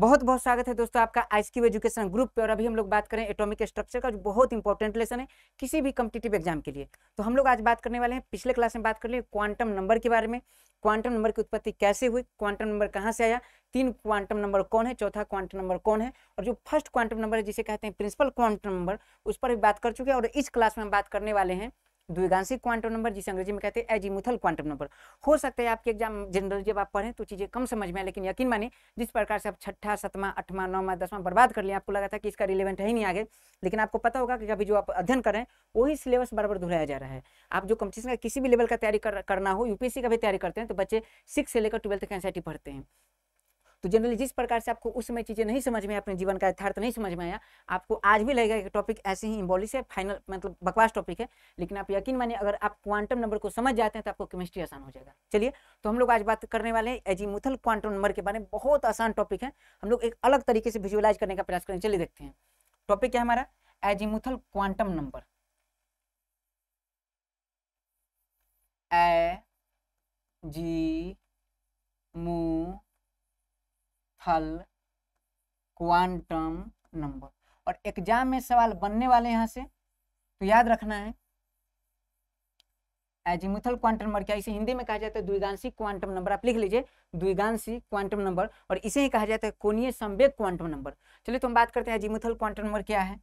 बहुत बहुत स्वागत है दोस्तों आपका आज की एजुकेशन ग्रुप पे और अभी हम लोग बात करें एटॉमिक स्ट्रक्चर का जो बहुत इंपॉर्टेंट लेसन है किसी भी कम्पिटेटिव एग्जाम के लिए तो हम लोग आज बात करने वाले हैं पिछले क्लास में बात कर लिए क्वांटम नंबर के बारे में क्वांटम नंबर की उत्पत्ति कैसे हुई क्वांटम नंबर कहाँ से आया तीन क्वांटम नंबर कौन है चौथा क्वांटम नंबर कौन है और जो फर्स्ट क्वांटम नंबर है जिसे कहते हैं प्रिंसिपल क्वांटम नंबर उस पर भी बात कर चुके हैं और इस क्लास में हम बात करने वाले हैं द्विगांशिक क्वांटम नंबर जिसे अंग्रेजी में कहते हैं एजीमुथल क्वांटम नंबर हो सकता है आपके एग्जाम जनरल जब आप पढ़ें तो चीज़ें कम समझ में आए लेकिन यकीन माने जिस प्रकार से आप छठा सतमा अठवा नौवा दसवां बर्बाद कर लिया आपको लगा था कि इसका रिलेवेंट है ही नहीं आगे लेकिन आपको पता होगा कि अभी जो आप अध्ययन करें वही सिलेबस बराबर दोहराया जा रहा है आप जो कम्पिटिशन का किसी भी लेवल का तैयारी करना हो यूपीएससी का भी तैयारी करते हैं तो बच्चे सिक्स से लेकर ट्वेल्थ तक एनसाइटी पढ़ते हैं तो जनरली जिस प्रकार से आपको उस समय चीज़ें नहीं समझ में अपने जीवन का यथार्थ नहीं समझ में आया आपको आज भी लगेगा कि टॉपिक ऐसे ही इम्बॉलिश है फाइनल मतलब बकवास टॉपिक है लेकिन आप यकीन मानिए अगर आप क्वांटम नंबर को समझ जाते हैं तो आपको केमिस्ट्री आसान हो जाएगा चलिए तो हम लोग आज बात करने वाले हैं मुथल क्वांटम नंबर के बारे में बहुत आसान टॉपिक है हम लोग एक अलग तरीके से विजुअलाइज करने का प्रयास करें चलिए देखते हैं टॉपिक क्या हमारा azimuthal quantum number azimuthal quantum number और एग्जाम में सवाल बनने वाले यहां से तो याद रखना है एजिमुथल क्वांटम नंबर क्या इसे हिंदी में कहा जाता है द्विगांशी क्वांटम नंबर आप लिख लीजिए द्विगांशी क्वांटम नंबर और इसे ही कहा जाता है कोणीय संवेग क्वांटम नंबर चलिए तो हम बात करते हैं एजिमुथल क्वांटम नंबर क्या है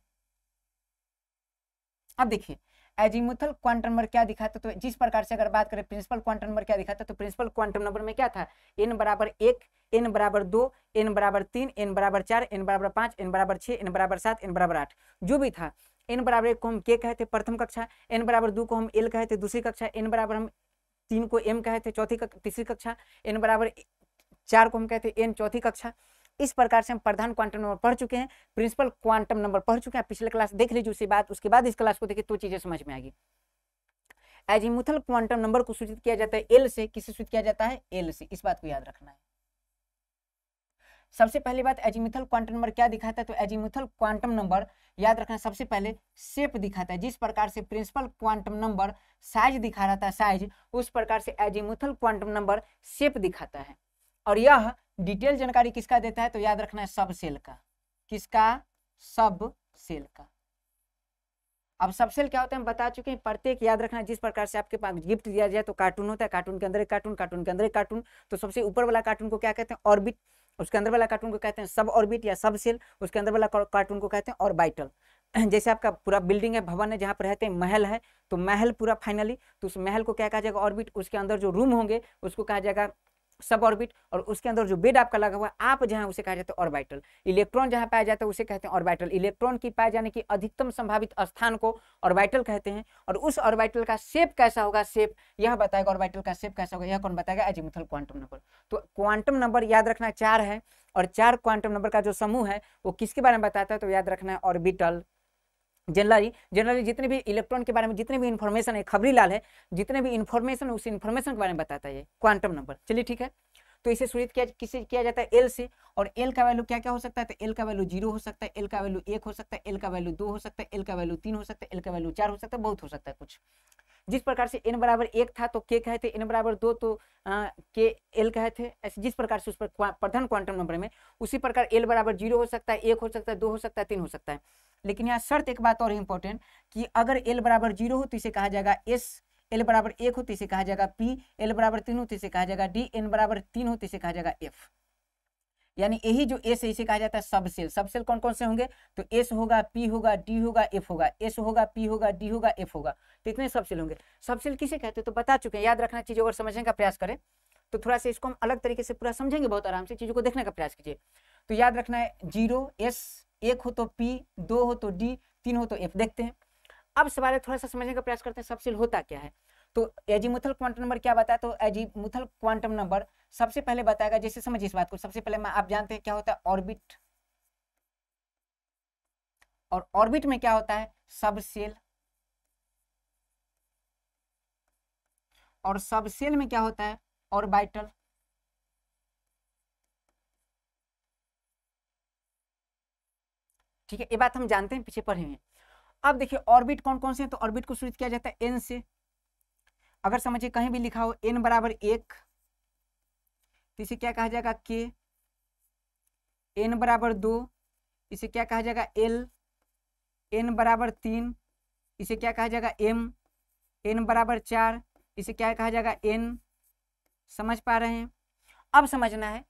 अब देखिए एजिमुथल क्वांटम नंबर क्या दिखाता तो जिस प्रकार से अगर बात करें प्रिंसिपल क्वांटम नंबर क्या दिखाता तो प्रिंसिपल क्वांटम नंबर में क्या था एन बराबर एक एन बराबर दो एन बराबर तीन एन बराबर चार एन बराबर पाँच एन बराबर छः एन बराबर सात एन बराबर आठ जो भी था एन बराबर एक को हम के कहे थे प्रथम कक्षा एन बराबर दो को हम एल कहे थे दूसरी कक्षा एन बराबर हम तीन को एम कहे थे चौथी तीसरी कक्षा एन बराबर चार को हम कहे थे एन चौथी कक्षा इस प्रकार से हम प्रधान क्वांटम नंबर पढ़ चुके हैं प्रिंसिपल क्वांटम नंबर पढ़ चुके हैं पिछले क्लास देख लीजिए उसी बात उसके बाद इस क्लास को देखिए तो चीज़ें समझ में आएगी एजिमुथल क्वांटम नंबर को सूचित किया जाता है एल से किसे सूचित किया जाता है एल से इस बात को याद रखना है सबसे पहली बात एजिमिथल क्वांटम नंबर क्या दिखाता है तो एजिमिथल क्वांटम नंबर याद रखना सबसे पहले शेप दिखाता है जिस प्रकार से प्रिंसिपल क्वांटम नंबर साइज दिखा रहा था साइज उस प्रकार से एजिमिथल क्वांटम नंबर शेप दिखाता है और यह डिटेल जानकारी किसका देता है तो याद रखना है सब सेल का किसका सब सेल का अब सब सेल क्या होते हैं हम बता चुके हैं प्रत्येक याद रखना जिस प्रकार से आपके पास गिफ्ट दिया जाए तो कार्टून होता है कार्टून के अंदर एक कार्टून कार्टून के अंदर एक कार्टून तो सबसे ऊपर वाला कार्टून को क्या कहते हैं ऑर्बिट उसके अंदर वाला कार्टून को कहते हैं सब ऑर्बिट या सब सेल उसके अंदर वाला कार्टून को कहते हैं और बाइटल जैसे आपका पूरा बिल्डिंग है भवन है जहाँ पर रहते हैं महल है तो महल पूरा फाइनली तो उस महल को क्या कहा जाएगा ऑर्बिट उसके अंदर जो रूम होंगे उसको कहा जाएगा सब ऑर्बिट और उसके अंदर जो बेड आपका लगा हुआ है आप जहां उसे कहा जाता है तो ऑर्बिटल इलेक्ट्रॉन जहां पाया जाता है उसे कहते हैं ऑर्बिटल इलेक्ट्रॉन की पाए जाने की अधिकतम संभावित स्थान को ऑर्बिटल कहते हैं और उस ऑर्बिटल का शेप कैसा होगा शेप यह बताएगा ऑर्बिटल का शेप कैसा होगा यह कौन बताएगा एजिमिथल क्वांटम नंबर तो क्वांटम नंबर याद रखना चार है और चार क्वांटम नंबर का जो समूह है वो किसके बारे में बताता है तो याद रखना है ऑर्बिटल जनरली जनरली जितने भी इलेक्ट्रॉन के बारे में जितने भी इन्फॉर्मेशन है खबरी लाल है जितने भी इन्फॉर्मेशन उस इन्फॉर्मेशन के बारे में बताता है क्वांटम नंबर चलिए ठीक है तो इसे सूचित किया किसे किया जाता है एल से और एल का वैल्यू क्या क्या हो सकता है तो एल का वैल्यू जीरो हो सकता है एल का वैल्यू एक हो सकता है एल का वैल्यू दो हो सकता है एल का वैल्यू तीन हो सकता है एल का वैल्यू चार हो सकता है बहुत हो सकता है कुछ जिस प्रकार से एन बराबर एक था तो के कहे थे एन बराबर दो तो आ, के एल कहे थे ऐसे जिस प्रकार से उस पर प्रधान क्वांटम नंबर में उसी प्रकार एल बराबर जीरो हो सकता है एक हो सकता है दो हो सकता है तीन हो सकता है लेकिन यहाँ शर्त एक बात और इम्पोर्टेंट कि अगर एल बराबर जीरो हो तो इसे कहा जाएगा एस एल बराबर एक हो तो इसे कहा जाएगा पी एल बराबर तीन हो तो इसे कहा जाएगा डी एन बराबर तीन हो तो इसे कहा जाएगा एफ यानी यही जो एस है इसे कहा जाता है सबसेल सबसेल कौन कौन से होंगे तो एस होगा पी होगा डी होगा एफ होगा एस होगा पी होगा डी होगा एफ होगा तो इतने सबसेल होंगे सबसेल किसे कहते हैं तो बता चुके हैं याद रखना चीज अगर समझने का प्रयास करें तो थोड़ा सा इसको हम अलग तरीके से पूरा समझेंगे बहुत आराम से चीजों को देखने का प्रयास कीजिए तो याद रखना है जीरो एस एक हो तो पी दो हो तो डी तीन हो तो एफ देखते हैं अब सवाल है थोड़ा सा समझने का प्रयास करते हैं सबसे होता क्या है तो एजीमुथल क्वांटम नंबर क्या बताया तो एजीमुथल क्वांटम नंबर सबसे पहले बताएगा जैसे समझिए इस बात को सबसे पहले आप जानते हैं क्या होता है ऑर्बिट और ऑर्बिट में क्या होता है सबसेल और सबसेल में क्या होता है ऑर्बिटल ठीक है ये बात हम जानते हैं पीछे पढ़े हैं अब देखिए ऑर्बिट कौन कौन से हैं तो ऑर्बिट को सूचित किया जाता है एन से अगर समझिए कहीं भी लिखा हो एन बराबर एक तो इसे क्या कहा जाएगा के एन बराबर दो इसे क्या कहा जाएगा एल एन बराबर तीन इसे क्या कहा जाएगा एम एन बराबर चार इसे क्या कहा जाएगा एन समझ पा रहे हैं अब समझना है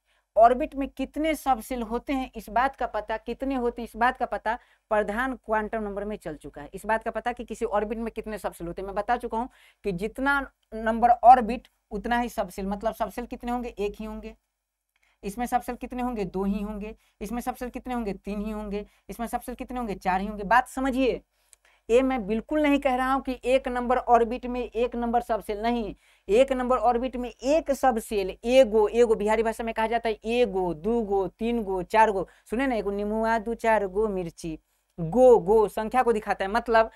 ऑर्बिट में कितने सबसेल होते हैं इस बात का पता कितने होते हैं इस बात का पता प्रधान क्वांटम नंबर में चल चुका है इस बात का पता कि किसी ऑर्बिट में कितने सबसेल होते हैं मैं बता चुका हूं कि जितना नंबर ऑर्बिट उतना ही सबसेल मतलब सबसेल कितने होंगे एक ही होंगे इसमें सबसेल कितने होंगे दो ही होंगे इसमें सबसेल कितने होंगे तीन ही होंगे इसमें सबसेल कितने होंगे चार ही होंगे बात समझिए ये मैं बिल्कुल नहीं कह रहा हूँ कि एक नंबर ऑर्बिट में एक नंबर सब सेल नहीं एक नंबर ऑर्बिट में एक सब सेल एगो एगो बिहारी भाषा में कहा जाता है एगो दू गो तीन गो चार गो सुने ना एगो निमुआ दू चार गो मिर्ची गो गो संख्या को दिखाता है मतलब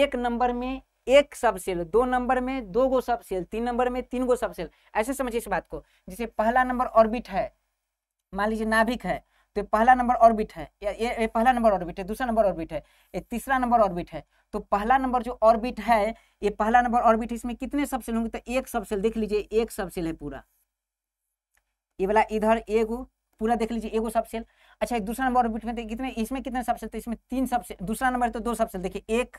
एक नंबर में एक सब सेल दो नंबर में दो गो सब सेल तीन नंबर में तीन गो सब सेल ऐसे समझिए इस बात को जैसे पहला नंबर ऑर्बिट है मान लीजिए नाभिक है तो पहला नंबर ऑर्बिट है ये ये पहला नंबर ऑर्बिट है दूसरा नंबर ऑर्बिट है ये तीसरा नंबर ऑर्बिट है तो पहला नंबर जो ऑर्बिट है ये पहला नंबर ऑर्बिट है इसमें कितने सबसेल होंगे तो एक सबसेल देख लीजिए एक सबसेल है पूरा ये वाला इधर एगो पूरा देख लीजिए एगो सबसेल अच्छा एक दूसरा नंबर ऑर्बिट में तो कितने इसमें कितने सबसेल तो इसमें तीन सबसेल दूसरा नंबर तो दो सबसेल देखिए एक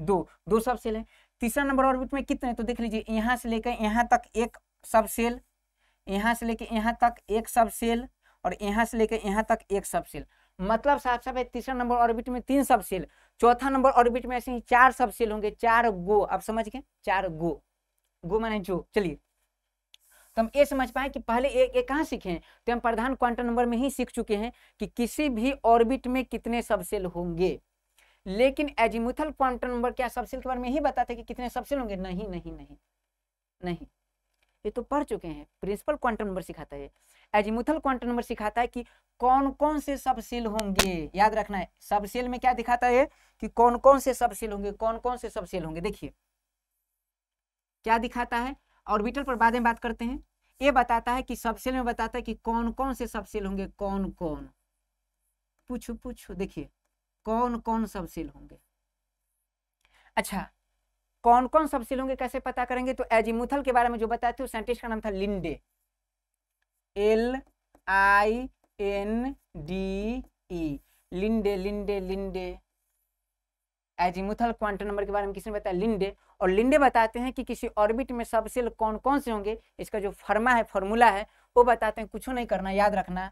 दो दो सबसेल है तीसरा नंबर ऑर्बिट में कितने तो देख लीजिए यहां से लेकर यहां तक एक सबसेल यहाँ से लेके यहाँ तक एक सब सेल और यहाँ से लेके यहाँ तक एक सब सेल मतलब साफ साफ है तीसरा नंबर ऑर्बिट में तीन सब सेल चौथा नंबर ऑर्बिट में ऐसे ही चार सब सेल होंगे चार गो आप समझ गए चार गो गो माने जो चलिए तो हम ये समझ पाए कि पहले एक एक कहाँ सीखे तो हम प्रधान क्वांटम नंबर में ही सीख चुके हैं कि किसी भी ऑर्बिट में कितने सब सेल होंगे लेकिन एजिमुथल क्वांटम नंबर क्या सबसेल के बारे में ही बताते कि कितने सबसेल होंगे नहीं नहीं नहीं नहीं ये तो पढ़ चुके हैं प्रिंसिपल क्वांटम नंबर सिखाता है एजिमुथल क्वांटम नंबर सिखाता है कि कौन कौन से सब सेल होंगे याद रखना है सब सेल में क्या दिखाता है कि कौन कौन से सब सेल होंगे कौन कौन से सब सेल होंगे देखिए क्या दिखाता है ऑर्बिटल पर बाद में बात करते हैं ये बताता है कि सब सेल में बताता है कि कौन कौन से सब सेल होंगे कौन कौन पूछो पूछो देखिए कौन कौन सब सेल होंगे अच्छा कौन कौन सबसेल होंगे कैसे पता करेंगे तो एजिमुथल के बारे में जो बताए थे साइंटिस्ट का नाम था Linde L I N D E Linde Linde Linde azimuthal quantum number के बारे में किसने बताया लिंडे और लिंडे बताते हैं कि किसी ऑर्बिट में सबसेल कौन कौन से होंगे इसका जो फर्मा है फॉर्मूला है वो बताते हैं कुछ नहीं करना याद रखना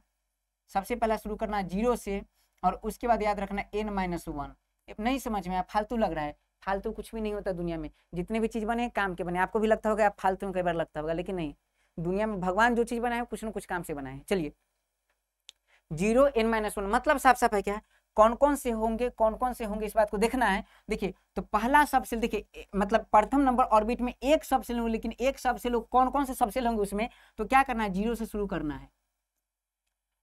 सबसे पहला शुरू करना जीरो से और उसके बाद याद रखना एन माइनस वन नहीं समझ में आया फालतू लग रहा है फालतू कुछ भी नहीं होता दुनिया में जितने भी चीज़ बने काम के बने आपको भी लगता होगा आप फालतू में कई बार लगता होगा लेकिन नहीं दुनिया में भगवान जो चीज़ बनाए कुछ ना कुछ काम से बनाए चलिए जीरो एन माइनस वन मतलब साफ साफ है क्या कौन कौन से होंगे कौन कौन से होंगे इस बात को देखना है देखिए तो पहला सबसेल देखिए मतलब प्रथम नंबर ऑर्बिट में एक सबसेल होंगे लेकिन एक सबसेल कौन कौन से सबसेल होंगे उसमें तो क्या करना है जीरो से शुरू करना है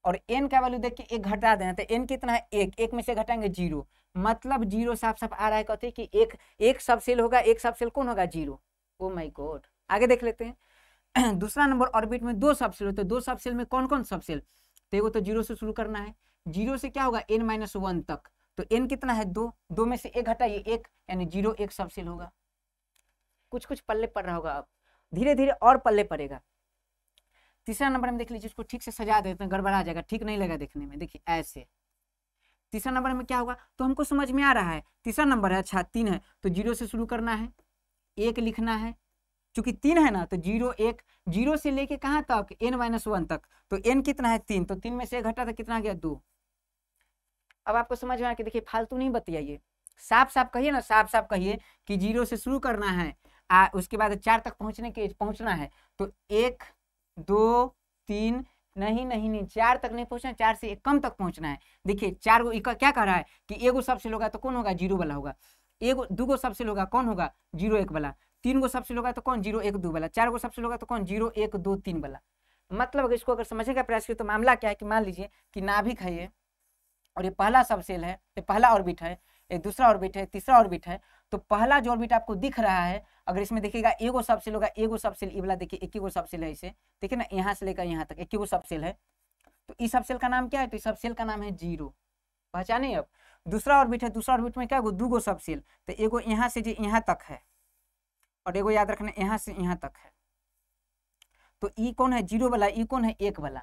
और एन का वैल्यू देख के एक घटा देना तो एन कितना है एक एक में से घटाएंगे जीरो मतलब जीरो साफ साफ आ रहा है कथी कि एक एक सब सेल होगा एक सब सेल कौन होगा जीरो ओ माई गोड आगे देख लेते हैं दूसरा नंबर ऑर्बिट में दो सब सेल होते हैं दो सब सेल में कौन कौन सब सेल तो एगो तो जीरो से शुरू करना है जीरो से क्या होगा एन माइनस वन तक तो एन कितना है दो दो में से एक हटाइए एक यानी जीरो एक सब सेल होगा कुछ कुछ पल्ले पड़ रहा होगा अब धीरे धीरे और पल्ले पड़ेगा तीसरा नंबर में देख लीजिए उसको ठीक से सजा देते हैं गड़बड़ा जाएगा ठीक नहीं लगा देखने में देखिए ऐसे तीसरा नंबर में क्या होगा तो हमको समझ में आ रहा है तीसरा नंबर है अच्छा तीन है तो जीरो से शुरू करना है एक लिखना है क्योंकि तीन है ना तो जीरो एक जीरो से लेके कहाँ तक एन माइनस वन तक तो एन कितना है तीन तो तीन में से घटा तो कितना गया दो अब आपको समझ में आ कि देखिए फालतू नहीं बतियाइए साफ साफ कहिए ना साफ साफ कहिए कि जीरो से शुरू करना है आ, उसके बाद चार तक पहुंचने के पहुंचना है तो एक दो तीन नहीं नहीं नहीं चार तक नहीं पहुंचना चार से एक कम तक पहुंचना है देखिए चार गो क्या कह रहा है कि एगो सबसे लोगा तो कौन होगा जीरो वाला होगा एगो दो गो सबसे लोगा कौन होगा जीरो एक वाला तीन गो सबसे लोगा तो कौन जीरो एक दो वाला चार गो सबसे लोगा तो कौन जीरो एक दो तीन वाला मतलब इसको अगर समझने का प्रयास किया तो मामला क्या है कि मान लीजिए कि नाभिक है ये और ये पहला सबसेल है ये पहला ऑर्बिट है एक दूसरा ऑर्बिट है तीसरा ऑर्बिट है तो पहला जो ऑर्बिट आपको दिख रहा है अगर इसमें देखिएगा एगो सबसेल होगा एगो सबसेल ये वाला देखिए एक ही गो सबसेल है इसे ठीक है ना यहाँ से लेकर यहाँ तक एक ही गो सबसेल है तो इस सबसेल का नाम क्या है तो इस सबसेल का नाम है जीरो पहचाने अब दूसरा ऑर्बिट है दूसरा ऑर्बिट में क्या गो दू गो सबसेल तो एगो यहाँ से यहाँ तक है और एगो याद रखना यहाँ से यहाँ तक है तो ई कौन है जीरो वाला ई कौन है एक वाला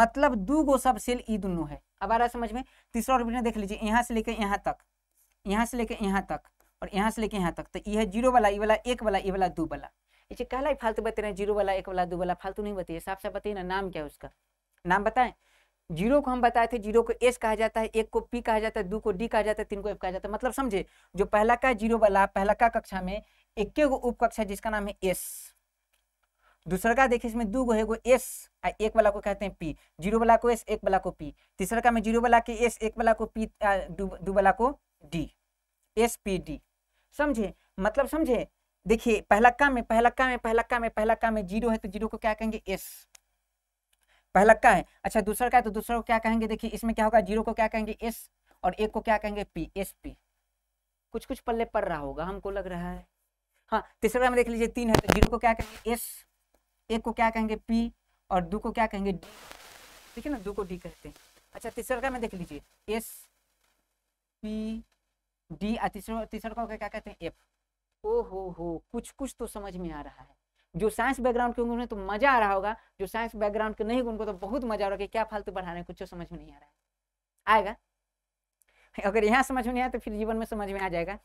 मतलब दू गो सबसेल ई दोनों है अब आ रहा समझ में तीसरा ऑर्बिट में देख लीजिए यहाँ से लेकर यहाँ तक यहाँ से लेके यहाँ तक और यहाँ से लेके यहाँ तक तो यह जीरो वाला ये वाला एक वाला ये वाला दो वाला ये कहला फालतू बता रहे जीरो वाला एक वाला दो वाला फालतू नहीं बताइए साफ साफ बताइए ना नाम क्या है उसका नाम बताएं जीरो को हम बताए थे जीरो को एस कहा जाता है एक को पी कहा जाता है दो को डी कहा जाता है तीन को एफ कहा जाता है मतलब समझे जो पहला का जीरो वाला पहला का कक्षा में एक गो उप कक्षा जिसका नाम है एस दूसरा का देखिए इसमें दो गो है गो एस आ एक वाला को कहते हैं पी जीरो वाला को एस एक वाला को पी तीसरा का में जीरो वाला के एस एक वाला को पी दो वाला को डी एस पी डी समझे मतलब समझे देखिए पहला काम में पहला काम में पहला काम में पहला काम में जीरो है तो जीरो को क्या कहेंगे एस पहला का है अच्छा दूसरा का है तो दूसरा को क्या कहेंगे देखिए इसमें क्या होगा जीरो को क्या कहेंगे एस और एक को क्या कहेंगे पी एस पी कुछ कुछ पल्ले पड़ रहा होगा हमको लग रहा है हाँ तीसरा में देख लीजिए तीन है तो जीरो को क्या कहेंगे एस एक को क्या कहेंगे पी और दो को क्या कहेंगे डी ठीक है ना दो को डी कहते हैं अच्छा तीसरा का में देख लीजिए एस पी डी तीसरा तीसरा को क्या कहते हैं एफ ओहो हो कुछ कुछ तो समझ में आ रहा है जो साइंस बैकग्राउंड के होंगे उन्हें तो मजा आ रहा होगा जो साइंस बैकग्राउंड के नहीं उनको तो बहुत मजा आ रहा है क्या फालतू पढ़ा रहे हैं कुछ तो समझ में नहीं आ रहा है आएगा अगर यहाँ समझ में नहीं आया तो फिर जीवन में समझ में आ जाएगा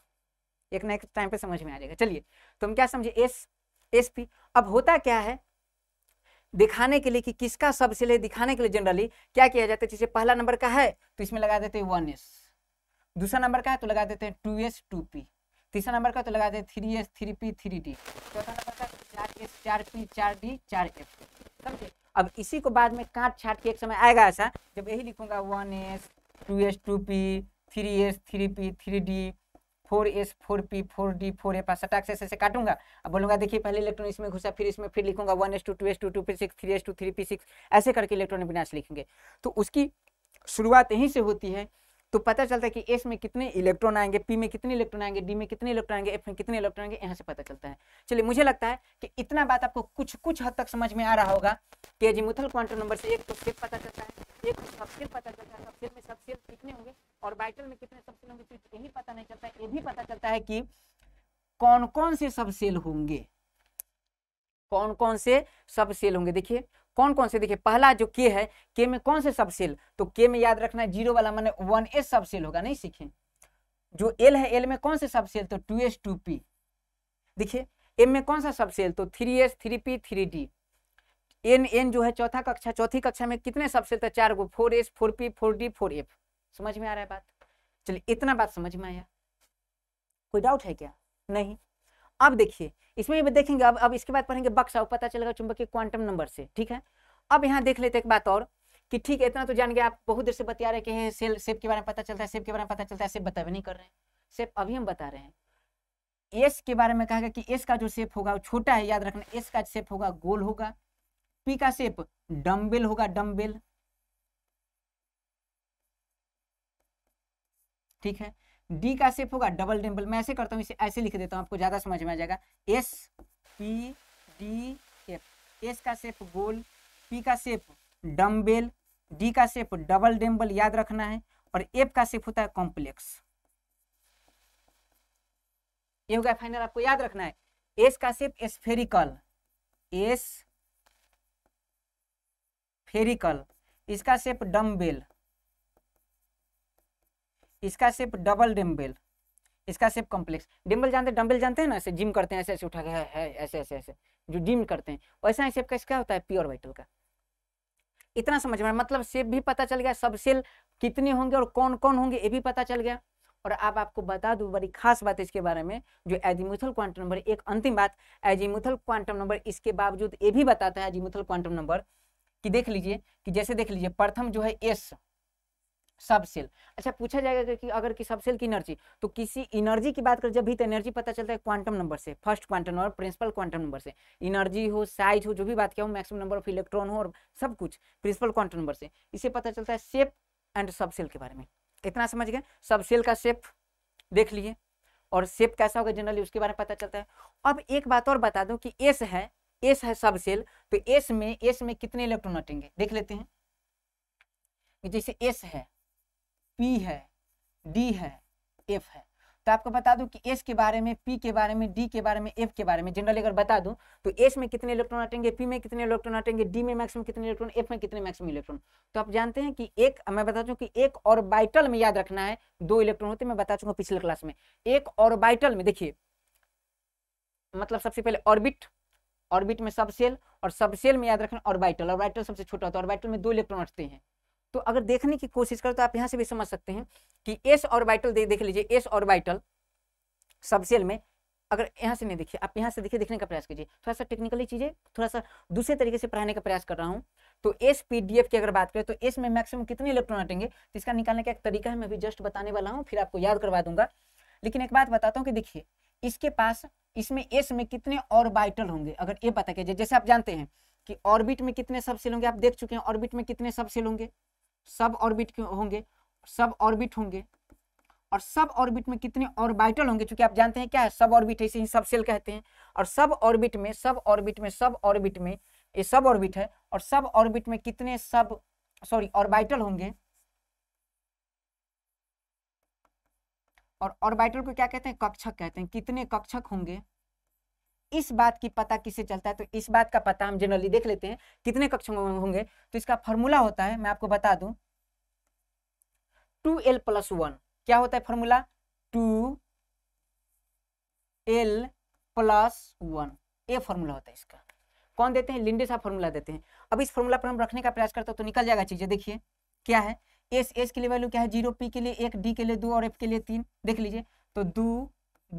एक ना एक टाइम पे समझ में आ जाएगा चलिए तो हम क्या समझे एस एस पी अब होता क्या है दिखाने के लिए कि किसका सबसे ले दिखाने के लिए जनरली क्या किया जाता है जैसे पहला नंबर का है तो इसमें लगा देते हैं वन एस दूसरा नंबर का है तो लगा देते हैं टू एस टू पी तीसरा नंबर का तो लगा देते हैं three S three P three D चौथा नंबर का तो चार एस चार पी चार डी चार एफ समझे अब इसी को बाद में काट छाट के एक समय आएगा ऐसा जब यही लिखूंगा one S two S two P three S three P three D four S four P four D four F सटाक से ऐसे काटूंगा अब बोलूंगा देखिए पहले इलेक्ट्रॉन इसमें घुसा फिर इसमें फिर लिखूंगा one S two two S two two P six three S two three P six ऐसे करके इलेक्ट्रॉन विनाश लिखेंगे तो उसकी शुरुआत यहीं से होती है तो पता चलता है कि एस में कितने इलेक्ट्रॉन आएंगे पी में कितने इलेक्ट्रॉन आएंगे डी में कितने इलेक्ट्रॉन आएंगे एफ में कितने इलेक्ट्रॉन आएंगे यहाँ से पता चलता है चलिए मुझे लगता है कि इतना बात आपको कुछ कुछ हद तक समझ में आ रहा होगा कि मुथल क्वांटम नंबर से एक तो सेल पता चलता है एक तो सबसेल पता चलता है सबसेल में सबसेल कितने होंगे और बाइटल में कितने सबसेल होंगे तो यही पता नहीं चलता ये भी पता चलता है कि कौन कौन से सबसेल होंगे कौन कौन से सब सेल होंगे देखिए कौन कौन से देखिए पहला जो के है के में कौन से सबसेल तो के में याद रखना है जीरो वाला मैंने वन एस सबसेल होगा नहीं सीखे जो एल है एल में कौन से सबसेल तो टू एस टू पी देखिए एम में कौन सा सबसेल तो three S three P three D N N जो है चौथा कक्षा चौथी कक्षा में कितने सबसेल तो चार गो four S four P four D four F समझ में आ रहा है बात चलिए इतना बात समझ में आया कोई डाउट है क्या नहीं अब देखिए इसमें भी देखेंगे अब अब इसके बाद पढ़ेंगे बक्सा पता चलेगा चुंबकीय क्वांटम नंबर से ठीक है अब यहाँ देख लेते एक बात और कि ठीक है इतना तो जान गया आप बहुत देर से बता रहे हैं सेल सेब के बारे में पता चलता है सेब के बारे में पता चलता है सेब भी नहीं कर रहे हैं सेब अभी हम बता रहे हैं एस के बारे में कहा गया कि एस का जो सेप होगा वो छोटा है याद रखना एस का सेप होगा गोल होगा पी का सेप डम्बेल होगा डम्बेल ठीक है डी का सेप होगा डबल डिम्पल मैं ऐसे करता हूँ इसे ऐसे लिख देता हूँ आपको ज़्यादा समझ में आ जाएगा S P D F S का सेप गोल पी का सेप डम्बेल डी का सेप डबल डेम्बल याद रखना है और एफ का सेप होता है कॉम्प्लेक्स ये हो गया फाइनल आपको याद रखना है एस का सेप स्फेरिकल एस फेरिकल इसका सेप डम्बेल इसका सिर्फ डबल डम्बेल इसका सिर्फ कॉम्प्लेक्स डिम्बल जानते डम्बेल जानते हैं ना ऐसे जिम करते हैं ऐसे ऐसे उठा के है ऐसे ऐसे ऐसे जो जिम करते हैं वैसा ही सिर्फ का होता है प्योर वाइटल का इतना समझ में मतलब सेप भी पता चल गया सब सेल कितने होंगे और कौन कौन होंगे ये भी पता चल गया और अब आपको बता दूं बड़ी खास बात इसके बारे में जो एजिमुथल क्वांटम नंबर एक अंतिम बात एजिमुथल क्वांटम नंबर इसके बावजूद ये भी बताता है एजिमुथल क्वांटम नंबर कि देख लीजिए कि जैसे देख लीजिए प्रथम जो है एस सब सेल अच्छा पूछा जाएगा कि अगर कि सब सेल की एनर्जी तो किसी एनर्जी की बात करें जब भी तो एनर्जी पता चलता है क्वांटम नंबर से first quantum number principal quantum number से एनर्जी हो साइज हो जो भी बात किया हो मैक्सिमम नंबर ऑफ इलेक्ट्रॉन हो और सब कुछ प्रिंसिपल क्वांटम नंबर से इसे पता चलता है सेप एंड सब सेल के बारे में इतना समझ गए सब सेल का सेप देख लिए और सेप कैसा होगा जनरली उसके बारे में पता चलता है अब एक बात और बता दो कि एस है एस है सब सेल तो एस में एस में कितने इलेक्ट्रॉन अटेंगे देख लेते हैं जैसे एस है पी है डी है एफ है तो आपको बता दूं कि एस के बारे में पी के बारे में डी के बारे में एफ के बारे में जनरली अगर बता दूं तो एस में कितने इलेक्ट्रॉन आटेंगे पी में कितने इलेक्ट्रॉन आटेंगे डी में मैक्सिमम कितने इलेक्ट्रॉन एफ में कितने मैक्सिमम इलेक्ट्रॉन तो आप जानते हैं कि एक मैं बता दूं कि एक और बाइटल में याद रखना है दो इलेक्ट्रॉन होते मैं बता चुका पिछले क्लास में एक और बाइटल में देखिए मतलब सबसे पहले ऑर्बिट ऑर्बिट में सबसेल और सबसेल में याद रखना और बाइटल सबसे छोटा होता है बाइटल में दो इलेक्ट्रॉन आटते हैं तो अगर देखने की कोशिश करो तो आप यहाँ से भी समझ सकते हैं कि एस ऑर्बिटल दे, देख लीजिए एस ऑर्बिटल सबसेल में अगर यहाँ से नहीं देखिए आप यहाँ से देखिए देखने का प्रयास कीजिए थोड़ा सा टेक्निकली चीज़ें थोड़ा सा दूसरे तरीके से पढ़ाने का प्रयास कर रहा हूँ तो एस पी डी एफ की अगर बात करें तो एस में मैक्सिमम कितने इलेक्ट्रॉन हटेंगे तो इसका निकालने का एक तरीका है मैं अभी जस्ट बताने वाला हूँ फिर आपको याद करवा दूंगा लेकिन एक बात बताता हूँ कि देखिए इसके पास इसमें एस में कितने और होंगे अगर ये पता कीजिए जैसे आप जानते हैं कि ऑर्बिट में कितने सबसेल होंगे आप देख चुके हैं ऑर्बिट में कितने सबसेल होंगे सब ऑर्बिट होंगे सब ऑर्बिट होंगे और सब ऑर्बिट में कितने ऑर्बिटल होंगे क्योंकि आप जानते हैं क्या है सब ऑर्बिट है इसे ही सब सेल कहते हैं और सब ऑर्बिट में सब ऑर्बिट में सब ऑर्बिट में ये सब ऑर्बिट है और सब ऑर्बिट में कितने सब सॉरी ऑर्बिटल होंगे और ऑर्बिटल को क्या कहते हैं कक्षक कहते हैं कितने कक्षक होंगे इस बात की पता किससे चलता है तो इस बात का पता हम जनरली देख लेते हैं कितने कक्षाओं में होंगे तो इसका फॉर्मूला होता है मैं आपको बता दू टू एल प्लस वन क्या होता है formula two L plus one ये फॉर्मूला होता है इसका कौन देते हैं लिंडे साहब फॉर्मूला देते हैं अब इस फॉर्मूला पर हम रखने का प्रयास करते हो तो निकल जाएगा चीजें देखिए क्या है एस एस के लिए वैल्यू क्या है जीरो पी के लिए एक डी के लिए दो और एफ के लिए तीन देख लीजिए तो दो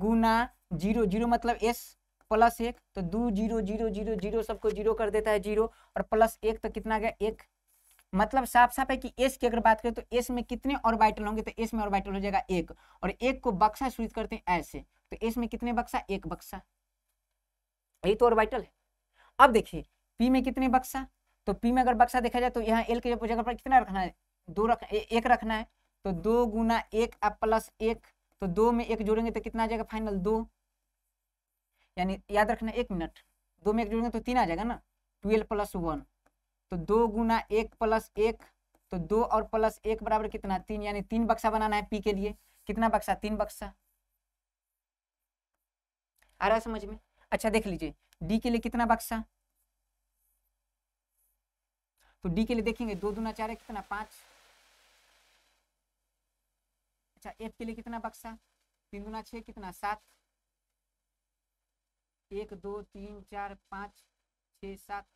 गुना जीरो जीरो मतलब एस प्लस एक तो दो जीरो जीरो जीरो जीरो सबको जीरो कर देता है जीरो और प्लस एक तो कितना गया एक मतलब साफ साफ है कि एस की अगर बात करें तो एस में कितने और वाइटल होंगे तो एस में और वाइटल हो जाएगा एक और एक को बक्सा सूचित करते हैं ऐसे तो एस में कितने बक्सा एक बक्सा यही तो और वाइटल है अब देखिए पी में कितने बक्सा तो पी में अगर बक्सा देखा जाए तो यहाँ एल के जगह पर कितना रखना है दो रख एक रखना है तो दो गुना एक प्लस एक तो दो में एक जोड़ेंगे तो कितना आ जाएगा फाइनल दो यानी याद रखना एक मिनट दो में एक जोड़ेंगे तो तीन आ जाएगा ना ट्वेल्व प्लस वन तो दो गुना एक प्लस एक तो दो और प्लस एक बराबर कितना तीन यानी तीन बक्सा बनाना है पी के लिए कितना बक्सा तीन बक्सा आ रहा समझ में अच्छा देख लीजिए डी के लिए कितना बक्सा तो डी के लिए देखेंगे दो दूना चार है कितना पांच अच्छा एफ के लिए कितना बक्सा तीन दूना छः कितना सात एक दो तीन चार पाँच छ सात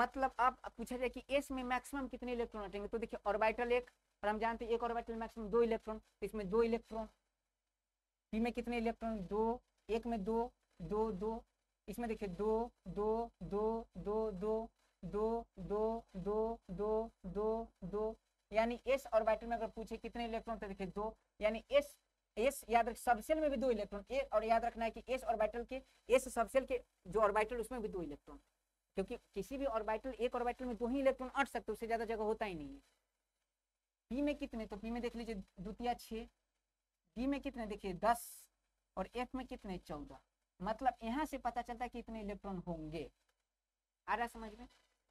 मतलब आप पूछा जाए कि एस में मैक्सिमम कितने इलेक्ट्रॉन हटेंगे तो देखिए ऑर्बिटल एक और हम जानते हैं एक ऑर्बिटल मैक्सिमम दो इलेक्ट्रॉन तो इसमें दो इलेक्ट्रॉन पी में कितने इलेक्ट्रॉन दो एक में दो दो दो इसमें देखिए दो दो दो दो दो दो दो दो दो दो दो यानी एस ऑर्बिटल में अगर पूछे कितने इलेक्ट्रॉन तो देखिए दो यानी एस एस याद रख सबसेल में भी दो इलेक्ट्रॉन ए और याद रखना है कि एस ऑर्बिटल के एस सबसेल के जो ऑर्बिटल उसमें भी दो इलेक्ट्रॉन क्योंकि किसी भी ऑर्बिटल एक ऑर्बिटल में दो ही इलेक्ट्रॉन अट सकते उससे ज्यादा जगह होता ही नहीं है पी में कितने तो पी में देख लीजिए द्वितीय छः डी में कितने देखिए दस और एफ में कितने चौदह मतलब यहाँ से पता चलता है कि इतने इलेक्ट्रॉन होंगे आ रहा समझ में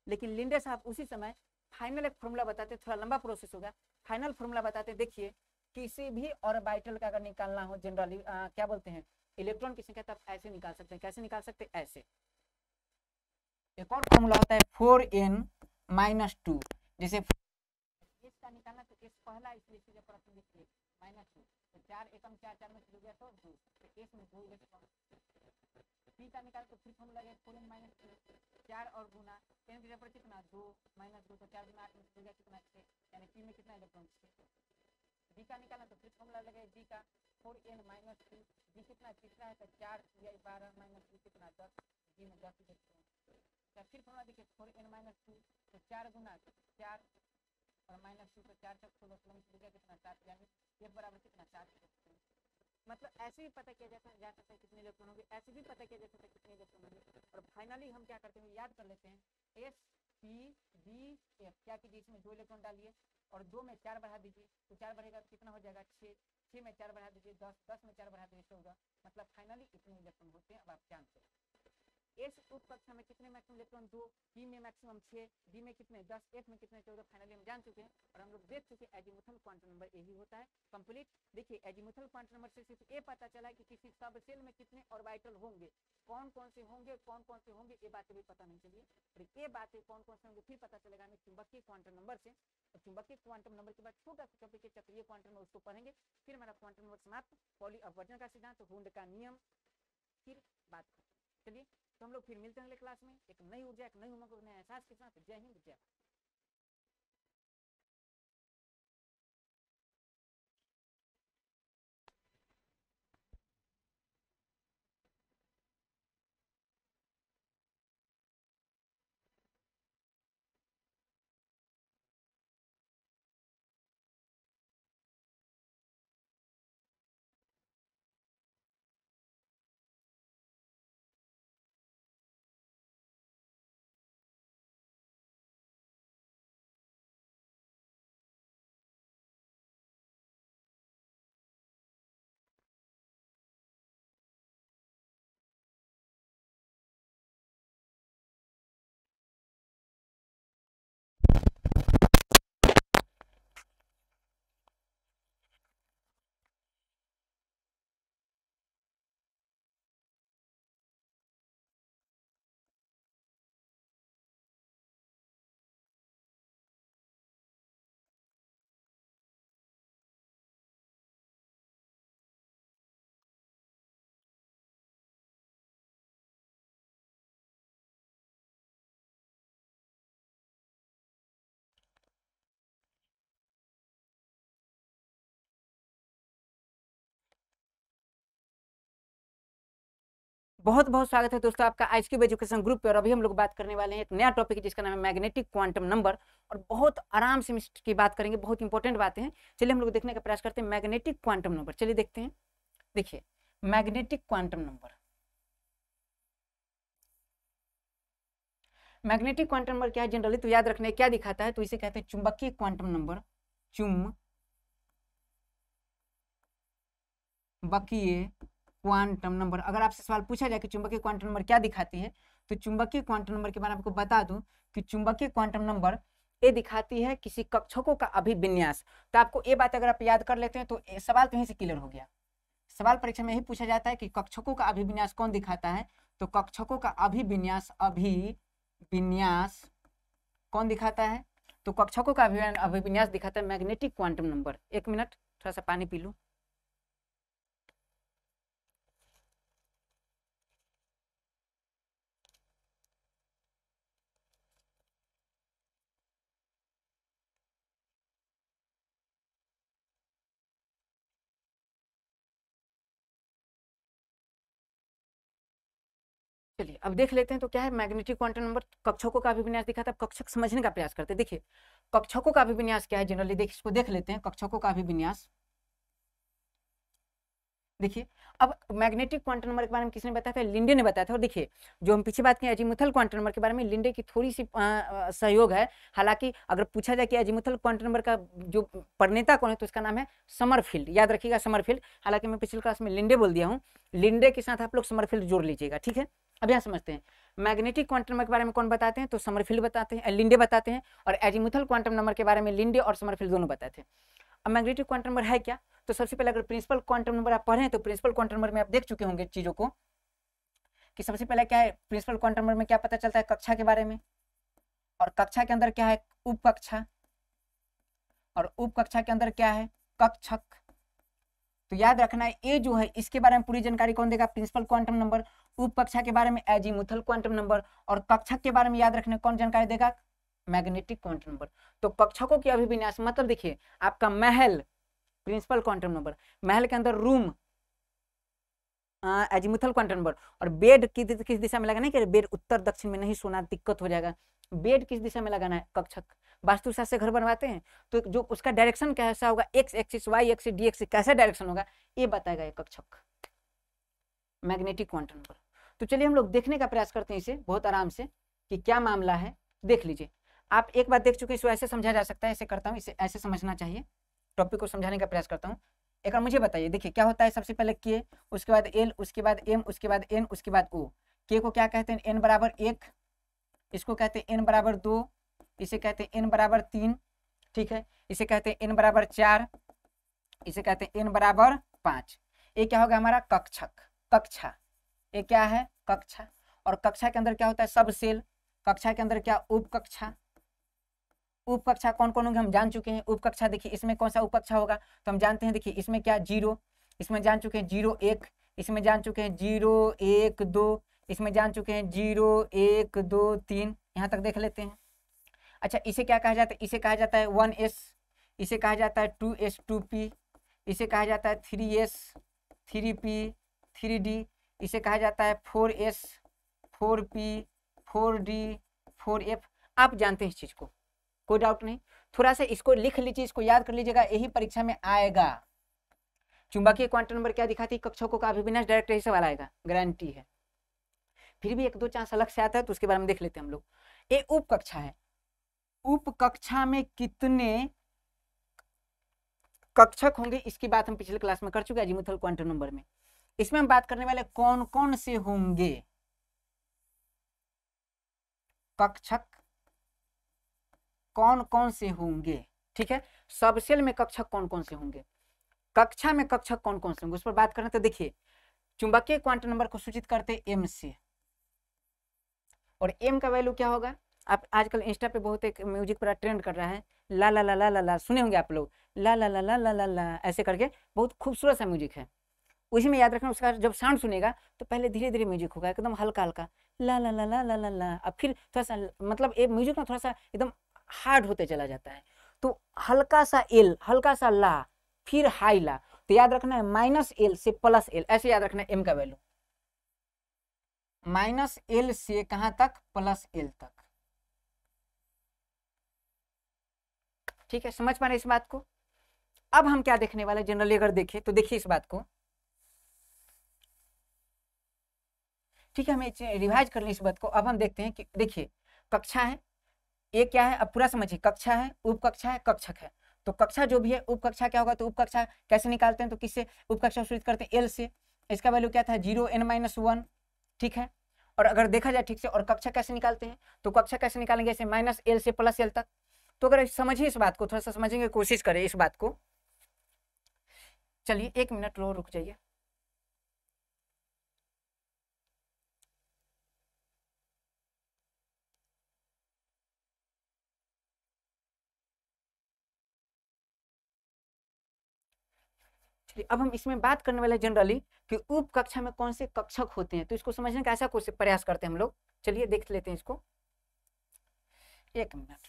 लेकिन लिंडे साहब उसी समय फाइनल एक फॉर्मूला बताते थोड़ा लंबा प्रोसेस होगा फाइनल फॉर्मूला बताते देखिए किसी भी ऑर्बिटल का अगर निकालना हो जनरली क्या बोलते हैं इलेक्ट्रॉन की संख्या तब ऐसे निकाल सकते हैं कैसे निकाल सकते हैं ऐसे एक और फॉर्मूला होता है फोर एन माइनस टू जैसे निकालना तो एस पहला इसलिए माइनस टू तो चार एकम चार चार में गया तो दो तो एस में दो पी का निकाल तो फिर हम लगे फोर एन माइनस टू चार और गुना एन के कितना दो माइनस दो तो चार आठ में गया कितना छः यानी पी में कितना इलेक्ट्रॉन छः बी का निकालना तो फिर फॉर्मूला लगेगा बी का four N minus three B कितना कितना है तो चार या बारह माइनस थ्री कितना दस बी में दस देखते हैं तो फिर फॉर्मूला देखिए फोर एन माइनस टू तो चार गुना चार और माइनस टू तो चार सौ सोलह सोलह से दिखा कितना सात यानी एक बराबर कितना सात मतलब ऐसे भी पता किया जाता जा सकता है कितने इलेक्ट्रॉन होंगे ऐसे भी पता किया जा सकता है कितने इलेक्ट्रॉन होंगे और फाइनली हम क्या करते हैं याद कर लेते हैं एस पी डी एफ क्या कीजिए इसमें दो इलेक्ट्रॉन डालिए और दो में चार बढ़ा दीजिए तो चार बढ़ेगा तो कितना हो जाएगा छः छः में चार बढ़ा दीजिए दस दस में चार बढ़ा दीजिए चौदह तो मतलब फाइनली इतने इलेक्ट्रॉन होते हैं अब आप जानते हैं ए से टूथ कक्षा में कितने मैक्सिमम इलेक्ट्रॉन दो बी में मैक्सिमम छह डी में कितने दस एफ में कितने चौदह फाइनली हम जान चुके हैं और हम लोग देख चुके हैं एजिमुथल क्वांटम नंबर ए ही होता है कंप्लीट देखिए एजिमुथल क्वांटम नंबर से सिर्फ ये पता चला कि किसी सब सेल में कितने ऑर्बिटल होंगे कौन कौन से होंगे कौन कौन से होंगे ये बातें भी पता नहीं चलिए और ये बातें कौन कौन से होंगे फिर पता चलेगा हमें चुंबकीय क्वांटम नंबर से और चुंबकीय क्वांटम नंबर के बाद छोटा सा टॉपिक है चक्रीय क्वांटम नंबर उसको पढ़ेंगे फिर हमारा क्वांटम नंबर समाप्त पॉली अपवर्जन का सिद्धांत हुंड का नियम फिर बात चलिए तो हम लोग फिर मिलते हैं अगले क्लास में एक नई ऊर्जा एक नई उमंग एहसास के साथ जय हिंद जय भारत बहुत बहुत स्वागत है दोस्तों आपका आज क्यूब एजुकेशन ग्रुप पे और अभी हम लोग बात करने वाले हैं एक नया टॉपिक जिसका नाम है मैग्नेटिक क्वांटम नंबर और बहुत आराम से की बात करेंगे बहुत इंपॉर्टेंट बातें हैं चलिए हम लोग देखने का प्रयास करते हैं मैग्नेटिक क्वांटम नंबर चलिए देखते हैं देखिए magnetic quantum number magnetic quantum number क्या है जनरली तो याद रखने क्या दिखाता है तो इसे कहते हैं चुंबकीय क्वांटम नंबर चुंबकीय क्वांटम नंबर अगर आपसे सवाल पूछा जाए कि चुंबकीय क्वांटम नंबर क्या दिखाती है तो चुंबकीय क्वांटम नंबर के बारे में आपको बता दूं कि चुंबकीय क्वांटम नंबर ये दिखाती है किसी कक्षकों का अभिविन्यास तो आपको ये बात अगर आप याद कर लेते हैं तो सवाल तो यहीं से क्लियर हो गया सवाल परीक्षा में यही पूछा जाता है कि कक्षकों का अभिविन्यास कौन दिखाता है तो कक्षकों का अभिविन्यास अभिविन्यास कौन दिखाता है तो कक्षकों का अभिविन्यास दिखाता है मैग्नेटिक क्वांटम नंबर एक मिनट थोड़ा सा पानी पी लूँ चलिए अब देख लेते हैं तो क्या है मैग्नेटिक क्वांटम नंबर कक्षकों का अभिविन्यास दिखा था अब कक्षक समझने का प्रयास करते हैं देखिए कक्षकों का अभिविन्यास क्या है जनरली देखिए इसको देख लेते हैं कक्षकों का अभिविन्यास देखिए अब मैग्नेटिक क्वांटम नंबर के बारे में किसने बताया था लिंडे ने बताया था और देखिए जो हम पीछे बात किए अजीमुथल क्वांटम नंबर के बारे में लिंडे की थोड़ी सी आ, आ, सहयोग है हालांकि अगर पूछा जाए कि अजीमुथल क्वांटम नंबर का जो प्रणेता कौन है तो उसका नाम है समरफील्ड याद रखिएगा समरफील्ड हालांकि मैं पिछले क्लास में लिंडे बोल दिया हूँ लिंडे के साथ आप लोग समरफील्ड जोड़ लीजिएगा ठीक है अब यहाँ समझते हैं मैग्नेटिक क्वांटम नंबर के बारे में कौन बताते हैं तो समरफिल्ड बताते हैं लिंडे बताते हैं और एजिमुथल क्वांटम नंबर के बारे में लिंडे और समरफिल्ड दोनों बताते हैं अब मैग्नेटिक क्वांटम नंबर है क्या तो सबसे पहले अगर प्रिंसिपल क्वांटम नंबर आप पढ़ें तो प्रिंसिपल क्वांटम नंबर में आप देख चुके होंगे चीज़ों को कि सबसे पहले क्या है प्रिंसिपल क्वांटम नंबर में क्या पता चलता है कक्षा के बारे में और कक्षा के अंदर क्या है उपकक्षा और उपकक्षा के अंदर क्या है कक्षक तो याद रखना है ये जो है इसके बारे में पूरी जानकारी कौन देगा प्रिंसिपल क्वांटम नंबर उप कक्षा के बारे में एजीमुथल क्वांटम नंबर और कक्षक के बारे में याद रखना कौन जानकारी देगा मैग्नेटिक क्वांटम नंबर तो कक्षकों की अभिविन्यास मतलब देखिए आपका महल प्रिंसिपल क्वांटम नंबर महल के अंदर रूम एजिमुथल क्वांटम नंबर और बेड किस किस दिशा में लगा नहीं कि बेड उत्तर दक्षिण में नहीं सोना दिक्कत हो जाएगा बेड किस दिशा में लगाना है कक्षक वास्तुशास्त्र से घर बनवाते हैं तो जो उसका डायरेक्शन कैसा होगा X axis Y axis D axis कैसा डायरेक्शन होगा ये बताएगा ये कक्षक मैग्नेटिक क्वांटम पर तो चलिए हम लोग देखने का प्रयास करते हैं इसे बहुत आराम से कि क्या मामला है देख लीजिए आप एक बार देख चुके हैं इसको ऐसे समझा जा सकता है ऐसे करता हूँ इसे ऐसे समझना चाहिए टॉपिक को समझाने का प्रयास करता हूँ एक बार मुझे बताइए देखिए क्या होता है सबसे पहले के उसके बाद एल उसके बाद एम उसके बाद एन उसके बाद ओ के को क्या कहते हैं एन बराबर एक इसको कहते हैं एन बराबर दो इसे कहते हैं एन बराबर तीन ठीक है इसे कहते हैं एन बराबर चार इसे कहते हैं एन बराबर पांच ये क्या होगा हमारा कक्षक कक्षा ये क्या है कक्षा और कक्षा के अंदर क्या होता है सब सेल कक्षा के अंदर क्या उप कक्षा उप कक्षा कौन कौन होंगे हम जान चुके हैं उप कक्षा देखिए इसमें कौन सा उप कक्षा होगा तो हम जानते हैं देखिए इसमें क्या जीरो इसमें जान चुके हैं जीरो एक इसमें जान चुके हैं जीरो एक दो इसमें जान चुके हैं जीरो एक दो तीन यहाँ तक देख लेते हैं अच्छा इसे क्या कहा जाता है इसे कहा जाता है वन एस इसे कहा जाता है टू एस टू पी इसे कहा जाता है three S three P three D इसे कहा जाता है four S four P four D four F आप जानते हैं इस चीज़ को कोई डाउट नहीं थोड़ा सा इसको लिख लीजिए इसको याद कर लीजिएगा यही परीक्षा में आएगा चुंबकीय क्वांटम नंबर क्या दिखाती है को का अभिविनाश डायरेक्ट यही सवाल आएगा गारंटी है फिर भी एक दो चांस अलग से आता है तो उसके बारे में देख लेते हैं हम लोग ये कक्षा है उपकक्षा में कितने कक्षक होंगे इसकी बात हम पिछले क्लास में कर चुके हैं अजीमुथल क्वांटम नंबर में इसमें हम बात करने वाले कौन कौन से होंगे कक्षक कौन कौन से होंगे ठीक है सबसेल में कक्षक कौन कौन से होंगे कक्षा में कक्षक कौन कौन से होंगे उस पर बात करें तो देखिए चुंबकीय क्वांटम नंबर को सूचित करते एम से और एम का वैल्यू क्या होगा आप आजकल इंस्टा पे बहुत एक म्यूजिक पूरा ट्रेंड कर रहा है ला ला ला ला ला ला सुने होंगे आप लोग ला ला ला ला ला ला ला ऐसे करके बहुत खूबसूरत सा म्यूजिक है उसी में याद रखना उसका जब साउंड सुनेगा तो पहले धीरे धीरे म्यूजिक होगा एकदम हल्का हल्का ला ला ला ला ला ला ला अब फिर थोड़ा सा मतलब ये म्यूजिक ना थोड़ा सा एकदम हार्ड होते चला जाता है तो हल्का सा एल हल्का सा ला फिर हाई ला तो याद रखना है माइनस एल से प्लस एल ऐसे याद रखना है एम का वैल्यू माइनस एल से कहां तक प्लस एल तक ठीक है समझ पा रहे इस बात को अब हम क्या देखने वाले जनरली अगर देखें तो देखिए इस बात को ठीक है हमें रिवाइज कर ली इस बात को अब हम देखते हैं कि देखिए कक्षा है ये क्या है अब पूरा समझिए कक्षा है उपकक्षा है कक्षक है तो कक्षा जो भी है उपकक्षा क्या होगा तो उपकक्षा कैसे निकालते हैं तो किससे उपकक्षा सूचित करते हैं एल से इसका वैल्यू क्या था जीरो एन माइनस वन ठीक है और अगर देखा जाए ठीक से और कक्षा कैसे निकालते हैं तो कक्षा कैसे निकालेंगे ऐसे माइनस एल से प्लस एल तक तो अगर समझिए इस बात को थोड़ा सा समझेंगे कोशिश करें इस बात को चलिए एक मिनट रो रुक जाइए अब हम इसमें बात करने वाले जनरली कि उप कक्षा में कौन से कक्षक होते हैं तो इसको समझने का ऐसा कोशिश प्रयास करते हैं हम लोग चलिए देख लेते हैं इसको एक मिनट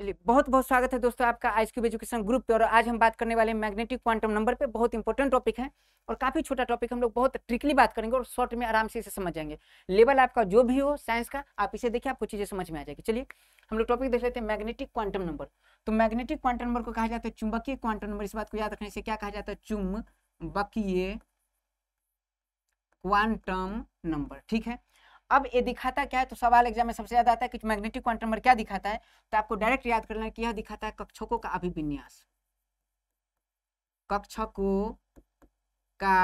चलिए बहुत बहुत स्वागत है दोस्तों आपका आज क्यूब एजुकेशन ग्रुप पे और आज हम बात करने वाले मैग्नेटिक क्वांटम नंबर पे बहुत इंपॉर्टेंट टॉपिक है और काफ़ी छोटा टॉपिक हम लोग बहुत ट्रिकली बात करेंगे और शॉर्ट में आराम से इसे समझ जाएंगे लेवल आपका जो भी हो साइंस का आप इसे देखिए आपको चीज़ें समझ में आ जाएगी चलिए हम लोग टॉपिक देख लेते हैं मैग्नेटिक क्वांटम नंबर तो मैग्नेटिक क्वांटम नंबर को कहा जाता है चुंबकीय क्वांटम नंबर इस बात को याद रखने से क्या कहा जाता है चुंबकीय क्वांटम नंबर ठीक है अब ये दिखाता क्या है तो सवाल एग्जाम में सबसे ज्यादा आता है कि मैग्नेटिक क्वांटम नंबर क्या दिखाता है तो आपको डायरेक्ट याद करना है कि यह दिखाता है कक्षकों का अभिविन्यास कक्षकों का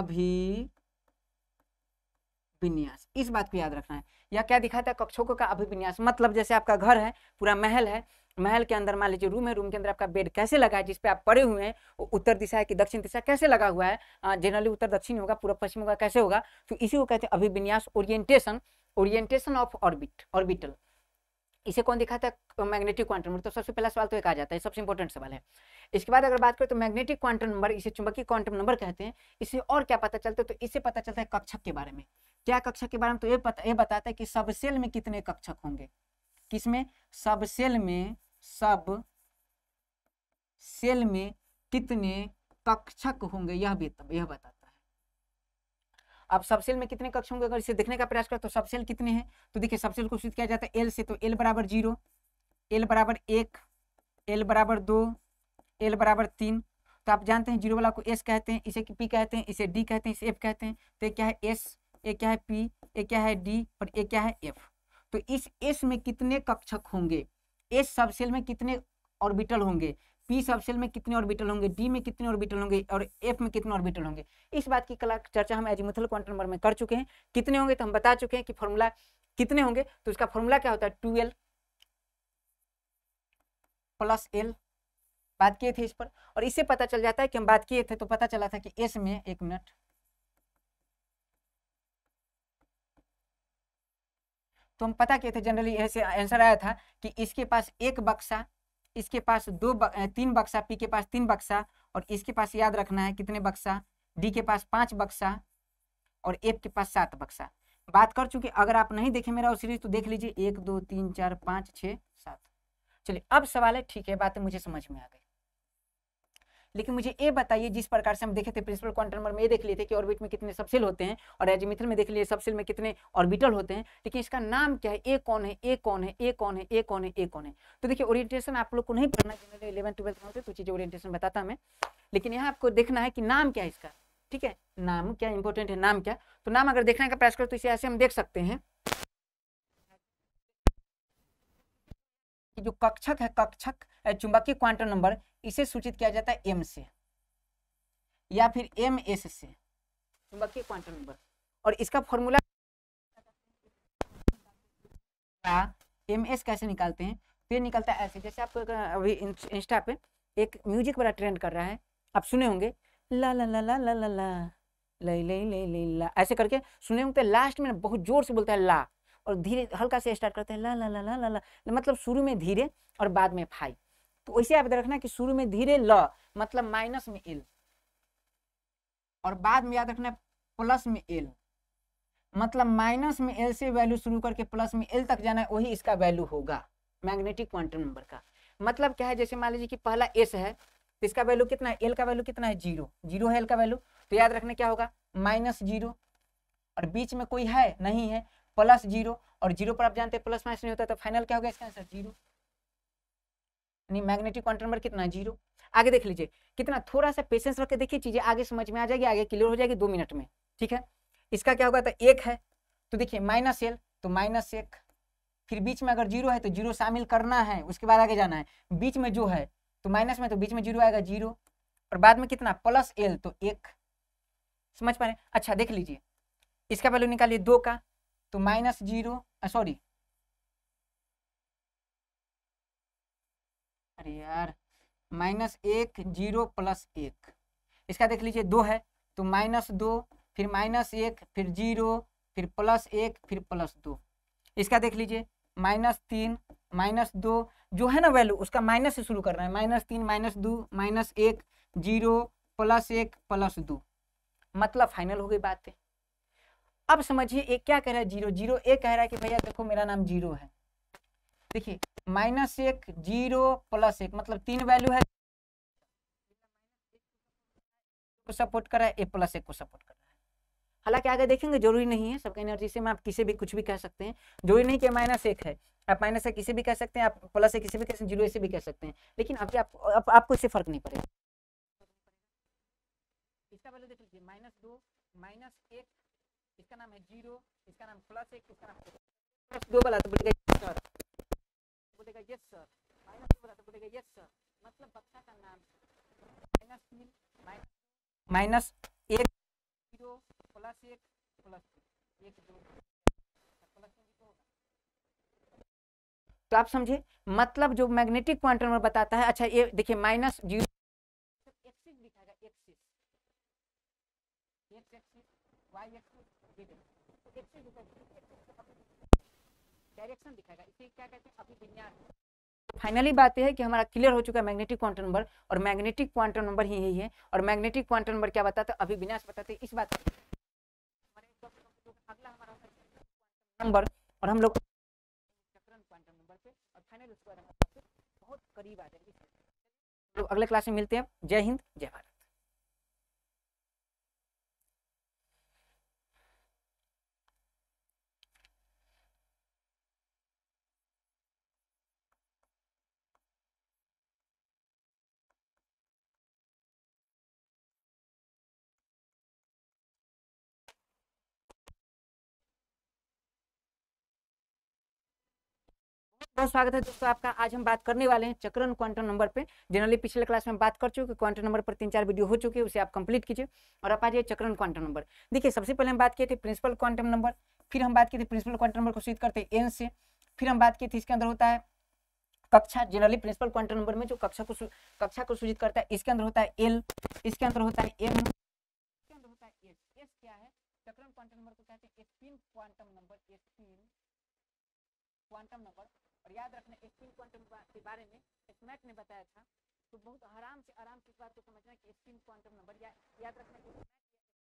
अभिविन्यास इस बात को याद रखना है या क्या दिखाता है कक्षकों का अभिविन्यास मतलब जैसे आपका घर है पूरा महल है महल के अंदर मान लीजिए रूम है रूम के अंदर आपका बेड कैसे लगा है जिसपे आप पड़े हुए हैं वो उत्तर दिशा है कि दक्षिण दिशा कैसे लगा हुआ है जनरली उत्तर दक्षिण होगा पूरा पश्चिम होगा कैसे होगा तो इसी को कहते हैं अभिविन्यास orientation orientation of orbit orbital इसे कौन दिखाता है मैग्नेटिक क्वांटम नंबर तो सबसे पहला सवाल तो एक आ जाता है सबसे इंपॉर्टेंट सवाल है इसके बाद अगर बात करें तो मैग्नेटिक क्वांटम नंबर इसे चुंबकीय क्वांटम नंबर कहते हैं इससे और क्या पता चलता है तो इससे पता चलता है कक्षक के बारे में क्या कक्षक के बारे में तो ये पता ये बताता है कि सबसेल में कितने कक्षक होंगे किसमें सब सेल में सब सेल में कितने कक्षक होंगे यह भी यह बताता है अब सब सेल में कितने कक्ष होंगे अगर इसे देखने का प्रयास करें तो सब सेल कितने हैं तो देखिए सब सेल को सूचित किया जाता है एल से तो एल बराबर जीरो एल बराबर एक एल बराबर दो एल बराबर तीन तो आप जानते हैं जीरो वाला को एस कहते हैं इसे पी कहते हैं इसे डी कहते हैं इसे एफ कहते हैं तो क्या है एस ए क्या है पी ए क्या है डी और ए क्या है एफ तो इस एस में कितने कक्षक होंगे एस सबसेल में कितने ऑर्बिटल होंगे पी सबसेल में कितने ऑर्बिटल होंगे डी में कितने ऑर्बिटल होंगे और एफ में कितने ऑर्बिटल होंगे इस बात की कला चर्चा हम एजिमुथल क्वांटम नंबर में कर चुके हैं कितने होंगे तो हम बता चुके हैं कि फॉर्मूला कितने होंगे तो इसका फॉर्मूला क्या होता है टू एल प्लस एल बात किए थे इस पर और इससे पता चल जाता है कि हम बात किए थे तो पता चला था कि एस में एक मिनट तो हम पता किए थे जनरली ऐसे आंसर आया था कि इसके पास एक बक्सा इसके पास दो बक, तीन बक्सा पी के पास तीन बक्सा और इसके e पास याद रखना है कितने बक्सा डी के पास पांच बक्सा और एफ के पास सात बक्सा बात कर चुके अगर आप नहीं देखे मेरा सीरीज तो देख लीजिए एक दो तीन चार पाँच छः सात चलिए अब सवाल है ठीक है बातें मुझे समझ में आ गई लेकिन मुझे ये बताइए जिस प्रकार से हम देखे थे प्रिंसिपल क्वांटमर में ये देख लिए थे कि ऑर्बिट में कितने सबसेल होते हैं और एजिमिथल में देख लिए सबसेल में कितने ऑर्बिटल होते हैं लेकिन इसका नाम क्या है ए कौन है ए कौन है ए कौन है ए कौन है ए कौन है तो देखिए ओरिएंटेशन आप लोग को नहीं पढ़ना जिन्होंने इलेवन ट्वेल्थ में होते तो चीज़ें ओरिएंटेशन बताता हमें लेकिन यहाँ आपको देखना है कि नाम क्या है इसका ठीक है नाम क्या इंपॉर्टेंट है नाम क्या तो नाम अगर देखने का प्रयास करो तो इसे ऐसे हम देख सकते हैं जो कक्षक है कक्षक चुंबकीय क्वांटम नंबर इसे सूचित किया जाता है एम से या फिर एम एस से चुंबकीय क्वांटम नंबर और इसका फॉर्मूला एम एस कैसे निकालते हैं तो ये निकलता है ऐसे जैसे आप अभी इंस्टा पे एक म्यूजिक बड़ा ट्रेंड कर रहा है आप सुने होंगे ला ला ला ला ला ला ला ले ले ले ले ला ऐसे करके सुने होंगे लास्ट तो में बहुत जोर से बोलता है ला और धीरे हल्का से स्टार्ट करते हैं ला ला ला ला ला ला मतलब शुरू में धीरे और बाद में फाइव तो वैसे याद रखना कि शुरू में धीरे ल मतलब माइनस में एल और बाद में याद रखना प्लस में एल मतलब माइनस में एल से वैल्यू शुरू करके प्लस में एल तक जाना है वही इसका वैल्यू होगा मैग्नेटिक क्वांटम नंबर का मतलब क्या है जैसे मान लीजिए कि पहला एस है तो इसका वैल्यू कितना है एल का वैल्यू कितना है जीरो जीरो है एल का वैल्यू तो याद रखना क्या होगा माइनस जीरो और बीच में कोई है नहीं है प्लस जीरो और जीरो पर आप जानते हैं प्लस माइनस नहीं होता तो फाइनल क्या हो गया इसका answer zero magnetic quantum number कितना जीरो आगे देख लीजिए कितना थोड़ा सा पेशेंस रख के देखिए चीजें आगे समझ में आ जाएगी आगे क्लियर हो जाएगी दो मिनट में ठीक है इसका क्या होगा तो एक है तो देखिए माइनस एल तो माइनस एक फिर बीच में अगर जीरो है तो जीरो शामिल करना है उसके बाद आगे जाना है बीच में जो है तो माइनस में तो बीच में जीरो आएगा जीरो और बाद में कितना प्लस एल तो एक समझ पा रहे अच्छा देख लीजिए इसका वैल्यू निकालिए दो का तो माइनस जीरो सॉरी अरे यार माइनस एक जीरो प्लस एक इसका देख लीजिए दो है तो माइनस दो फिर माइनस एक फिर जीरो फिर प्लस एक फिर प्लस दो इसका देख लीजिए माइनस तीन माइनस दो जो है ना वैल्यू उसका माइनस से शुरू करना है माइनस तीन माइनस दो माइनस एक जीरो प्लस एक प्लस दो मतलब फाइनल हो गई बातें अब समझिए एक क्या कह रहा है जीरो जीरो ए कह रहा है कि भैया देखो मेरा नाम जीरो है देखिए माइनस एक जीरो प्लस एक मतलब तीन वैल्यू है को सपोर्ट कर रहा है ए प्लस एक को सपोर्ट कर रहा है हालांकि आगे देखेंगे जरूरी नहीं है सबके एनर्जी से में आप किसी भी कुछ भी कह सकते हैं जरूरी नहीं कि माइनस एक है आप माइनस एक किसी भी कह सकते हैं आप प्लस एक किसी भी कह सकते हैं जीरो से भी कह सकते हैं लेकिन आपके आप, आप, आपको इससे फर्क नहीं पड़ेगा इसका वैल्यू मतलब देख लीजिए माइनस दो माइनस एक इसका नाम है जीरो इसका नाम प्लस एक इसका नाम प्लस दो वाला तो बोलेगा यस सर बोलेगा यस सर माइनस वाला तो बोलेगा यस सर मतलब बच्चा का नाम माइनस तीन माइनस एक जीरो प्लस एक प्लस एक दो तो आप समझे मतलब जो मैग्नेटिक क्वांटम में बताता है अच्छा ये देखिए माइनस जीरो एक्सिस दिखाएगा axis axis Y axis finally बात यह है कि हमारा क्लियर हो चुका है मैग्नेटिक क्वांटम नंबर और मैग्नेटिक क्वांटम नंबर ही यही है और मैग्नेटिक क्वांटम नंबर क्या बताता है अभी विनाश बताते इस बात नंबर और हम लोग बहुत करीब अगले क्लास में मिलते हैं जय हिंद जय भारत बहुत स्वागत है दोस्तों आपका आज हम बात करने वाले हैं चक्रण क्वांटम नंबर पे जनरली पिछले क्लास में बात कर चुके क्वांटम नंबर पर तीन चार वीडियो हो चुके हैं उसे आप कंप्लीट कीजिए और आप आज ये चक्रण क्वांटम नंबर देखिए सबसे पहले हम बात किए थे प्रिंसिपल क्वांटम नंबर फिर हम बात किए थे प्रिंसिपल क्वांटम नंबर को सीध करते एन से फिर हम बात किए थे इसके अंदर होता है कक्षा जनरली प्रिंसिपल क्वांटम नंबर में जो कक्षा को कक्षा को सूचित करता है इसके अंदर होता है एल इसके अंदर होता है एम इसके अंदर होता है एस एस क्या है चक्रण क्वांटम नंबर को कहते हैं spin quantum number spin quantum number और याद रखना स्पिन क्वांटम के बारे में स्मैक ने बताया था तो बहुत आराम से आराम से इस बात को समझना कि स्पिन क्वांटम नंबर या याद रखना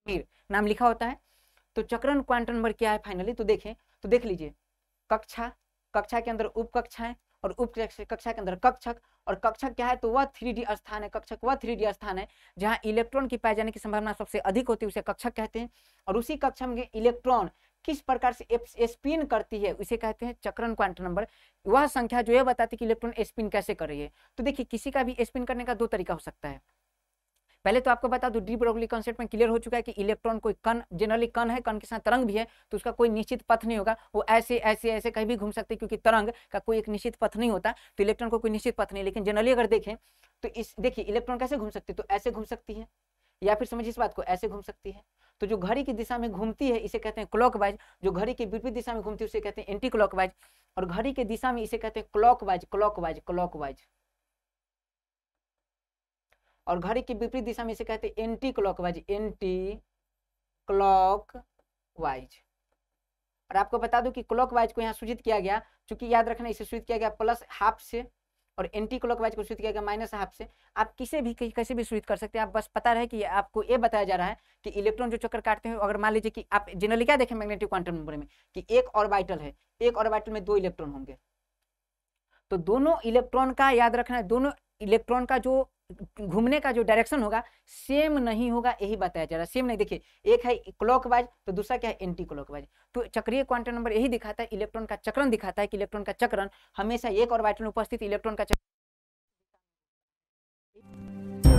कि नाम लिखा होता है तो चक्रण क्वांटम नंबर क्या है फाइनली तो देखें तो देख लीजिए कक्षा कक्षा के अंदर उप कक्षाएं और उप कक्षा के अंदर कक्षक और कक्षक क्या है तो वह थ्री डी स्थान है कक्षक वह थ्री डी स्थान है जहां इलेक्ट्रॉन की पाए जाने की संभावना सबसे अधिक होती है उसे कक्षक कहते हैं और उसी कक्षा में इलेक्ट्रॉन किस प्रकार से स्पिन करती है उसे कहते हैं चक्रण क्वांटम नंबर वह संख्या जो है बताती है कि इलेक्ट्रॉन स्पिन कैसे कर रही है तो देखिए किसी का भी स्पिन करने का दो तरीका हो सकता है पहले तो आपको बता दूं डी ब्रोगली कॉन्सेप्ट में क्लियर हो चुका है कि इलेक्ट्रॉन कोई कण जनरली कण है कण के साथ तरंग भी है तो उसका कोई निश्चित पथ नहीं होगा वो ऐसे ऐसे ऐसे कहीं भी घूम सकते क्योंकि तरंग का कोई एक निश्चित पथ नहीं होता तो इलेक्ट्रॉन को कोई निश्चित पथ नहीं लेकिन जनरली अगर देखें तो इस देखिए इलेक्ट्रॉन कैसे घूम सकती है तो ऐसे घूम सकती है या फिर समझिए इस बात को ऐसे घूम सकती है तो जो घड़ी की दिशा में घूमती है इसे कहते हैं क्लॉक जो घड़ी के विपरीत दिशा में घूमती है उसे कहते हैं एंटी क्लॉक और घड़ी के दिशा में इसे कहते हैं clock clockwise wise clockwise और घड़ी की विपरीत दिशा में इसे कहते हैं एंटी क्लॉकवाइज एंटी क्लॉकवाइज और आपको बता दूं कि क्लॉकवाइज को यहाँ सूचित किया गया चूंकि याद रखना इसे सूचित किया गया प्लस हाफ से और एंटी क्लॉक को स्विच किया गया माइनस हाफ से आप किसे भी कैसे भी स्विच कर सकते हैं आप बस पता रहे कि आपको ये बताया जा रहा है कि इलेक्ट्रॉन जो चक्कर काटते हैं अगर मान लीजिए कि आप जनरली क्या देखें मैग्नेटिक क्वांटम नंबर में कि एक ऑर्बिटल है एक ऑर्बिटल में दो इलेक्ट्रॉन होंगे तो दोनों इलेक्ट्रॉन का याद रखना है दोनों इलेक्ट्रॉन का जो घूमने का जो डायरेक्शन होगा सेम नहीं होगा यही बताया जा रहा है सेम नहीं देखिए एक है क्लॉकवाइज तो दूसरा क्या है एंटी क्लॉकवाइज तो चक्रीय क्वांटम नंबर यही दिखाता है इलेक्ट्रॉन का चक्रण दिखाता है कि इलेक्ट्रॉन का चक्रण हमेशा एक और में उपस्थित इलेक्ट्रॉन का चक्र